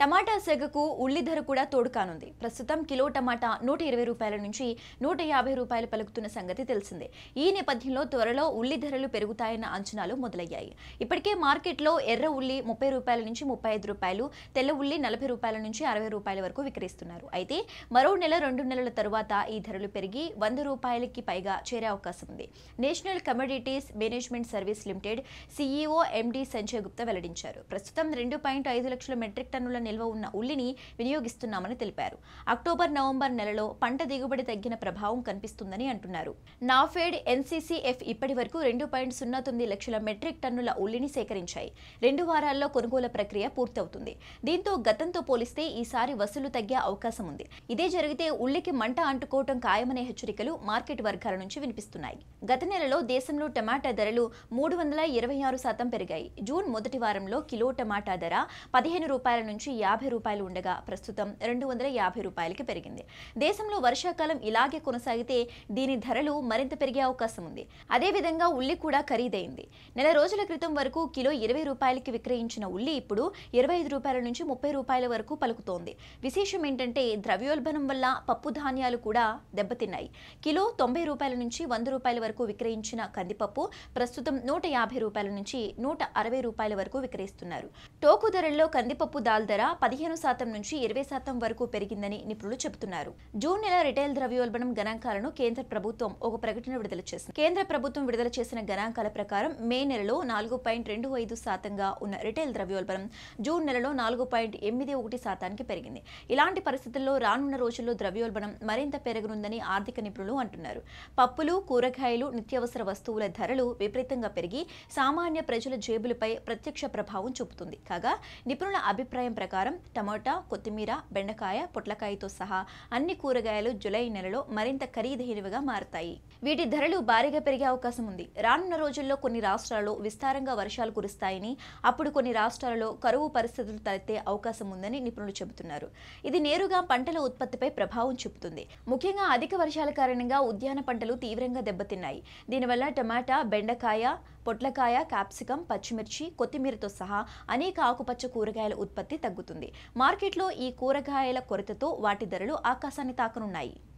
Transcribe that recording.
టమాటా సెగకు ఉల్లి ధర కూడా తోడుకానుంది ప్రస్తుతం కిలో టమాటా నూట ఇరవై రూపాయల నుంచి నూట యాభై రూపాయలు పలుకుతున్న సంగతి తెలిసిందే ఈ నేపథ్యంలో త్వరలో ఉల్లి ధరలు పెరుగుతాయన్న అంచనాలు మొదలయ్యాయి ఇప్పటికే మార్కెట్లో ఎర్ర ఉల్లి ముప్పై రూపాయల నుంచి ముప్పై ఐదు రూపాయలు తెల్ల ఉల్లి నలభై రూపాయల నుంచి అరవై రూపాయల వరకు విక్రయిస్తున్నారు అయితే మరో నెల రెండు నెలల తరువాత ఈ ధరలు పెరిగి వంద రూపాయలకి పైగా చేరే అవకాశం ఉంది National Commodities Management Service Limited CEO MD Sanjay Gupta వెల్లడించారు ప్రస్తుతం రెండు పాయింట్ ఐదు లక్షల మెట్రిక్ టన్నుల నిల్వ ఉన్న ఉల్లిని వినియోగిస్తున్నామని తెలిపారు అక్టోబర్ నవంబర్ నెలలో పంట దిగుబడి తగ్గిన ప్రభావం కనిపిస్తుందని అంటున్నారు నాఫెడ్ ఎన్సీసీఎఫ్ ఇప్పటి వరకు రెండు పాయింట్ సున్నా తొమ్మిది లక్షల మెట్రిక్ టన్నుల ఉల్లిని సేకరించాయి రెండు వారాల్లో కొనుగోలు ప్రక్రియ పూర్తవుతుంది దీంతో గతంతో పోలిస్తే ఈసారి వసూలు తగ్గే అవకాశం ఉంది ఇదే జరిగితే ఉల్లికి మంట అంటుకోవటం ఖాయమనే హెచ్చరికలు మార్కెట్ వర్గాల నుంచి వినిపిస్తున్నాయి గత నెలలో దేశంలో టమాటా ధరలు మూడు వందల ఇరవై ఆరు శాతం పెరిగాయి జూన్ మొదటి వారంలో కిలో టమాటా ధర పదిహేను రూపాయల నుంచి యాభై రూపాయలు ఉండగా ప్రస్తుతం రెండు వందల యాభై రూపాయలకి పెరిగింది దేశంలో వర్షాకాలం ఇలాగే కొనసాగితే దీని ధరలు మరింత పెరిగే అవకాశం ఉంది అదేవిధంగా ఉల్లి కూడా ఖరీదైంది నెల రోజుల క్రితం వరకు కిలో ఇరవై రూపాయలకి విక్రయించిన ఉల్లి ఇప్పుడు ఇరవై ఐదు రూపాయల నుంచి ముప్పై రూపాయల వరకు పలుకుతోంది విశేషం ఏంటంటే ద్రవ్యోల్బణం వల్ల పప్పు ధాన్యాలు కూడా దెబ్బతిన్నాయి కిలో తొంభై రూపాయల నుంచి వంద రూపాయల వరకు విక్రయించిన కందిపప్పు ప్రస్తుతం నూట యాభై రూపాయల నుంచి నూట అరవై రూపాయల వరకు విక్రయిస్తున్నారు టోకు ధరల్లో కందిపప్పు దాల్ ధర పదిహేను శాతం నుంచి ఇరవై శాతం వరకు పెరిగిందని నిపుణులు చెబుతున్నారు జూన్ నెల రిటైల్ ద్రవ్యోల్బణం గణాంకాలను కేంద్ర ప్రభుత్వం ఒక ప్రకటన విడుదల చేసింది కేంద్ర ప్రభుత్వం విడుదల చేసిన గణాంకాల ప్రకారం మే నెలలో నాలుగు పాయింట్ రెండు ఐదు శాతంగా ఉన్న రిటైల్ ద్రవ్యోల్బణం జూన్ నెలలో నాలుగు పాయింట్ ఎనిమిది ఒకటి శాతానికి పెరిగింది ఇలాంటి పరిస్థితుల్లో రానున్న రోజుల్లో ద్రవ్యోల్బణం మరింత పెరగనుందని ఆర్థిక నిపుణులు అంటున్నారు పప్పులు కూరగాయలు నిత్యావసర వస్తువుల ధరలు విపరీతంగా పెరిగి సామాన్య ప్రజల జేబులపై ప్రత్యక్ష ప్రభావం చూపుతుంది కాగా నిపుణుల అభిప్రాయం ప్రకారం ప్రకారం టమోటా కొత్తిమీర బెండకాయ పొట్లకాయతో సహా అన్ని కూరగాయలు జులై నెలలో మరింత ఖరీదైనవిగా మారతాయి వీటి ధరలు భారీగా పెరిగే అవకాశం ఉంది రానున్న రోజుల్లో కొన్ని రాష్ట్రాల్లో విస్తారంగా వర్షాలు కురుస్తాయని అప్పుడు కొన్ని రాష్ట్రాలలో కరువు పరిస్థితులు తలెత్తే అవకాశం ఉందని నిపుణులు చెబుతున్నారు ఇది నేరుగా పంటల ఉత్పత్తిపై ప్రభావం చూపుతుంది ముఖ్యంగా అధిక వర్షాల కారణంగా ఉద్యాన పంటలు తీవ్రంగా దెబ్బతిన్నాయి దీనివల్ల టమాటా బెండకాయ పొట్లకాయ క్యాప్సికం పచ్చిమిర్చి కొత్తిమీరతో సహా అనేక ఆకుపచ్చ కూరగాయల ఉత్పత్తి తగ్గుతుంది మార్కెట్లో ఈ కూరగాయల కొరతతో వాటి ధరలు ఆకాశాన్ని తాకనున్నాయి